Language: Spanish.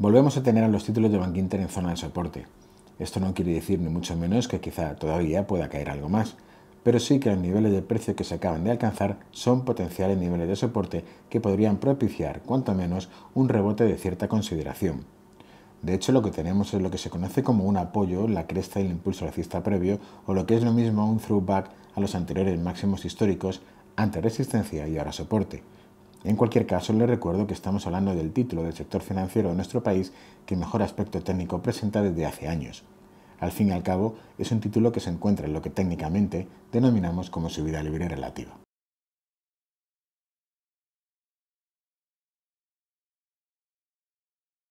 Volvemos a tener a los títulos de Bank Inter en zona de soporte. Esto no quiere decir ni mucho menos que quizá todavía pueda caer algo más, pero sí que los niveles de precio que se acaban de alcanzar son potenciales niveles de soporte que podrían propiciar, cuanto menos, un rebote de cierta consideración. De hecho, lo que tenemos es lo que se conoce como un apoyo, la cresta y el impulso alcista previo, o lo que es lo mismo un throwback a los anteriores máximos históricos, ante resistencia y ahora soporte. En cualquier caso, les recuerdo que estamos hablando del título del sector financiero de nuestro país que mejor aspecto técnico presenta desde hace años. Al fin y al cabo, es un título que se encuentra en lo que técnicamente denominamos como subida libre relativa.